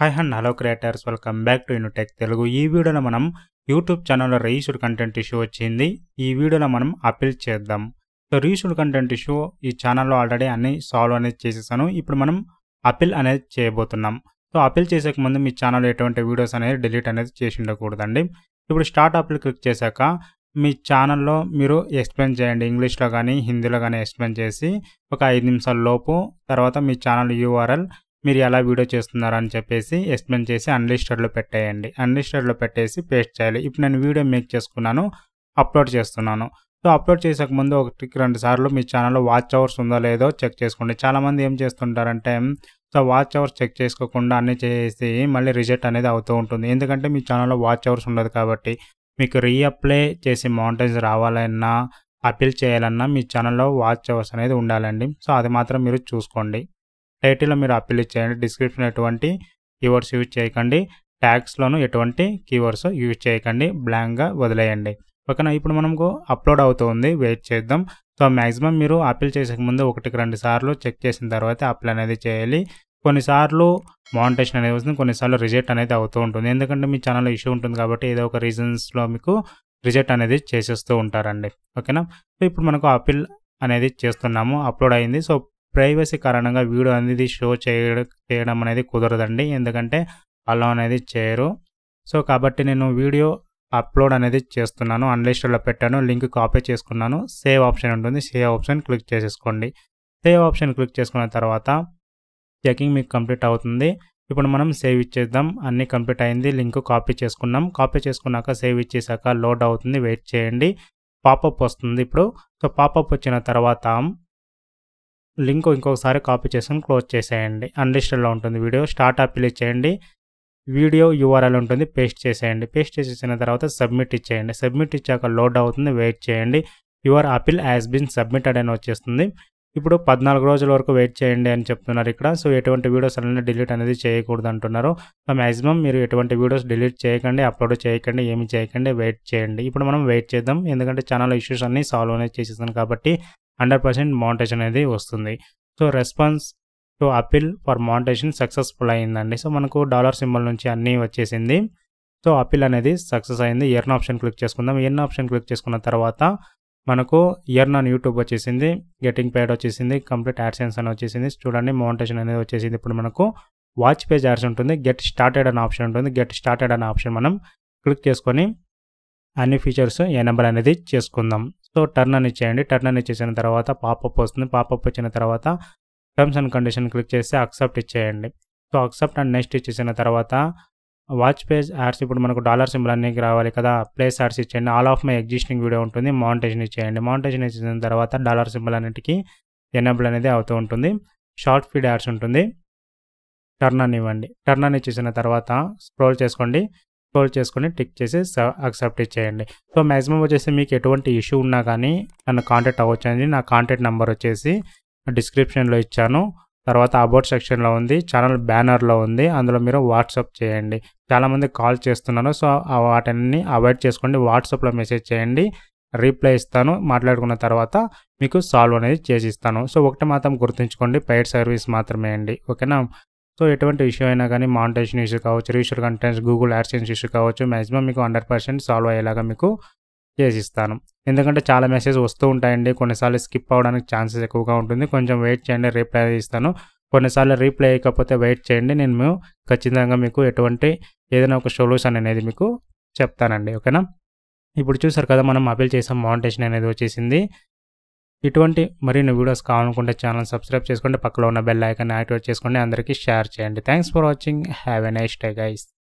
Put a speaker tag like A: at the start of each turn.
A: hi and hello creators welcome back to tech Telugu ఈ వీడియోలో మనం యూట్యూబ్ ఛానల్లో రీసూడ్ కంటెంట్ ఇష్యూ వచ్చింది ఈ వీడియోలో మనం అప్పీల్ చేద్దాం సో రీసూడ్ కంటెంట్ ఇష్యూ ఈ ఛానల్లో ఆల్రెడీ అన్ని సాల్వ్ అనేది చేసేసాను ఇప్పుడు మనం అప్పీల్ అనేది చేయబోతున్నాం సో అప్పీల్ చేసేక ముందు మీ ఛానల్లో ఎటువంటి వీడియోస్ అనేది డిలీట్ అనేది చేసి ఉండకూడదండి ఇప్పుడు స్టార్ట్ అప్పీల్ క్లిక్ చేశాక మీ ఛానల్లో మీరు ఎక్స్ప్లెయిన్ చేయండి ఇంగ్లీష్లో కానీ హిందీలో కానీ ఎక్స్ప్లెయిన్ చేసి ఒక ఐదు నిమిషాల లోపు తర్వాత మీ ఛానల్ యూఆర్ఎల్ మీరు ఎలా వీడియో చేస్తున్నారు అని చెప్పేసి ఎక్స్ప్లెయిన్ చేసి అన్లిస్టెడ్లో పెట్టేయండి అన్లిస్టెడ్లో పెట్టేసి పేస్ట్ చేయాలి ఇప్పుడు నేను వీడియో మేక్ చేసుకున్నాను అప్లోడ్ చేస్తున్నాను సో అప్లోడ్ చేసాక ముందు ఒకటికి రెండు సార్లు మీ ఛానల్లో వాచ్ అవర్స్ ఉందో లేదో చెక్ చేసుకోండి చాలామంది ఏం చేస్తుంటారంటే సో వాచ్ అవర్స్ చెక్ చేసుకోకుండా అన్నీ చేసి మళ్ళీ రిజెక్ట్ అనేది అవుతూ ఉంటుంది ఎందుకంటే మీ ఛానల్లో వాచ్ అవర్స్ ఉండదు కాబట్టి మీకు రీఅప్లై చేసి మౌంటైన్స్ రావాలన్నా అప్పీల్ చేయాలన్నా మీ ఛానల్లో వాచ్ అవర్స్ అనేది ఉండాలండి సో అది మాత్రం మీరు చూసుకోండి టైటిల్లో మీరు అప్పీల్ చేయండి డిస్క్రిప్షన్ ఎటువంటి కీవర్డ్స్ యూజ్ చేయకండి ట్యాగ్స్లోనూ ఎటువంటి కీవర్డ్స్ యూజ్ చేయకండి బ్లాంక్గా వదిలేయండి ఓకేనా ఇప్పుడు మనకు అప్లోడ్ అవుతుంది వెయిట్ చేద్దాం సో మ్యాక్సిమం మీరు అప్పీల్ చేసే ముందు ఒకటికి రెండు సార్లు చెక్ చేసిన తర్వాత అప్లై అనేది చేయాలి కొన్నిసార్లు మానిటేషన్ అనేది వస్తుంది కొన్నిసార్లు రిజెక్ట్ అనేది అవుతూ ఉంటుంది ఎందుకంటే మీ ఛానల్ ఇష్యూ ఉంటుంది కాబట్టి ఏదో ఒక రీజన్స్లో మీకు రిజెక్ట్ అనేది చేసేస్తూ ఉంటారండి ఓకేనా సో ఇప్పుడు మనకు అప్పీల్ అనేది చేస్తున్నాము అప్లోడ్ అయింది సో ప్రైవసీ కారణంగా వీడియో అనేది షో చేయడం అనేది కుదరదండి ఎందుకంటే అలా అనేది చేయరు సో కాబట్టి నేను వీడియో అప్లోడ్ అనేది చేస్తున్నాను అన్లిస్ట్లో పెట్టాను లింక్ కాపీ చేసుకున్నాను సేవ్ ఆప్షన్ ఉంటుంది సేవ్ ఆప్షన్ క్లిక్ చేసేసుకోండి సేవ్ ఆప్షన్ క్లిక్ చేసుకున్న తర్వాత చెకింగ్ మీకు కంప్లీట్ అవుతుంది ఇప్పుడు మనం సేవ్ ఇచ్చేద్దాం అన్నీ కంప్లీట్ అయింది లింక్ కాపీ చేసుకున్నాం కాపీ చేసుకున్నాక సేవ్ ఇచ్చేసాక లోడ్ అవుతుంది వెయిట్ చేయండి పాపప్ వస్తుంది ఇప్పుడు సో పాపప్ వచ్చిన తర్వాత లింక్ ఇంకొకసారి కాపీ చేసుకుని క్లోజ్ చేసేయండి అన్లిస్టెడ్లో ఉంటుంది వీడియో స్టార్ట్ అప్లై చేయండి వీడియో యూఆర్ఎల్ ఉంటుంది పేస్ట్ చేసేయండి పేస్ట్ చేసేసిన తర్వాత సబ్మిట్ ఇచ్చేయండి సబ్మిట్ ఇచ్చాక లోడ్ అవుతుంది వెయిట్ చేయండి your appeal has been submitted అని వచ్చేస్తుంది ఇప్పుడు పద్నాలుగు రోజుల వరకు వెయిట్ చేయండి అని చెప్తున్నారు ఇక్కడ సో ఎటువంటి వీడియోస్ అనేది డిలీట్ అనేది చేయకూడదు అంటున్నారు సో మ్యాక్సిమం మీరు ఎటువంటి వీడియోస్ డిలీట్ చేయకండి అప్లోడ్ చేయకండి ఏమి చేయకండి వెయిట్ చేయండి ఇప్పుడు మనం వెయిట్ చేద్దాం ఎందుకంటే ఛానల్ ఇష్యూస్ అన్నీ సాల్వ్ అనేది చేసేస్తాను కాబట్టి హండ్రెడ్ పర్సెంట్ మౌంటేషన్ అనేది వస్తుంది so response to appeal for monetisation successful అయిందండి సో మనకు డాలర్ సింబల్ నుంచి అన్నీ వచ్చేసింది సో అపిల్ అనేది సక్సెస్ అయింది ఎర్న్ ఆప్షన్ క్లిక్ చేసుకుందాం ఎర్న్ ఆప్షన్ క్లిక్ చేసుకున్న తర్వాత మనకు ఎర్న్ ఆన్ యూట్యూబ్ వచ్చేసింది గెటింగ్ పేడ్ వచ్చేసింది కంప్లీట్ యాడ్సెన్స్ అని వచ్చేసింది చూడండి మౌంటేషన్ అనేది వచ్చేసింది ఇప్పుడు మనకు వాచ్ పేజ్ యాడ్స్ ఉంటుంది గెట్ స్టార్టెడ్ అనే ఆప్షన్ ఉంటుంది గెట్ స్టార్టెడ్ అనే ఆప్షన్ మనం క్లిక్ చేసుకొని అన్ని ఫీచర్స్ ఎనబుల్ అనేది చేసుకుందాం సో టర్న్ అని చేయండి టర్న్ అని చేసిన తర్వాత పాపప్ వస్తుంది పాపప్ వచ్చిన తర్వాత టర్మ్స్ అండ్ కండిషన్ క్లిక్ చేస్తే అక్సెప్ట్ ఇచ్చేయండి సో అక్సెప్ట్ అండ్ నెక్స్ట్ ఇచ్చేసిన తర్వాత వాచ్ పేజ్ యాడ్స్ ఇప్పుడు మనకు డాలర్ సింబల్ అన్నీ రావాలి కదా ప్లేస్ యాడ్స్ ఇచ్చేయండి all of my existing video ఉంటుంది మౌంటేషన్ ఇచ్చేయండి మౌంటేషన్ ఇచ్చిన తర్వాత డాలర్ సింబల్ అన్నిటికి ఎనబుల్ అనేది అవుతూ ఉంటుంది షార్ట్ ఫీడ్ యాడ్స్ ఉంటుంది టర్న్ అని ఇవ్వండి టర్న్ అని ఇచ్చేసిన తర్వాత స్క్రోల్ చేసుకోండి స్క్రోల్ చేసుకొని టిక్ చేసి అక్సెప్ట్ ఇచ్చేయండి సో మ్యాక్సిమం వచ్చేసి మీకు ఎటువంటి ఇష్యూ ఉన్నా కానీ నన్ను కాంటాక్ట్ అవ్వచ్చండి నా కాంటాక్ట్ నెంబర్ వచ్చేసి డిస్క్రిప్షన్లో ఇచ్చాను తర్వాత అబౌట్ సెక్షన్లో ఉంది ఛానల్ బ్యానర్లో ఉంది అందులో మీరు వాట్సాప్ చేయండి చాలామంది కాల్ చేస్తున్నారు సో వాటన్ని అవాయిడ్ చేసుకోండి వాట్సాప్లో మెసేజ్ చేయండి రీప్లై ఇస్తాను మాట్లాడుకున్న తర్వాత మీకు సాల్వ్ అనేది చేసి ఇస్తాను సో ఒకటి మాత్రం గుర్తుంచుకోండి పెయిడ్ సర్వీస్ మాత్రమే అండి ఓకేనా సో ఎటువంటి ఇష్యూ అయినా కానీ మానిటేషన్ ఇష్యూ కావచ్చు రీషల్ కంటెంట్స్ గూగుల్ యాడ్సెన్స్ ఇష్యూ కావచ్చు మ్యాక్సిమం మీకు హండ్రెడ్ పర్సెంట్ సాల్వ్ అయ్యేలాగా మీకు చేసి ఇస్తాను ఎందుకంటే చాలా మెసేజ్ వస్తూ ఉంటాయండి కొన్నిసార్లు స్కిప్ అవడానికి ఛాన్సెస్ ఎక్కువగా ఉంటుంది కొంచెం వెయిట్ చేయండి రిప్లై ఇస్తాను కొన్నిసార్లు రీప్లే అయ్యకపోతే వెయిట్ చేయండి నేను ఖచ్చితంగా మీకు ఎటువంటి ఏదైనా ఒక సొల్యూషన్ అనేది మీకు చెప్తానండి ఓకేనా ఇప్పుడు చూసారు కదా మనం అపీల్ చేసాం మౌంటేషన్ అనేది వచ్చేసింది ఇటువంటి మరిన్ని వీడియోస్ కావాలనుకుంటే ఛానల్ సబ్స్క్రైబ్ చేసుకోండి పక్కలో ఉన్న బెల్ ఐకాన్ యాక్టివేట్ చేసుకోండి అందరికీ షేర్ చేయండి thanks for watching have a nice day guys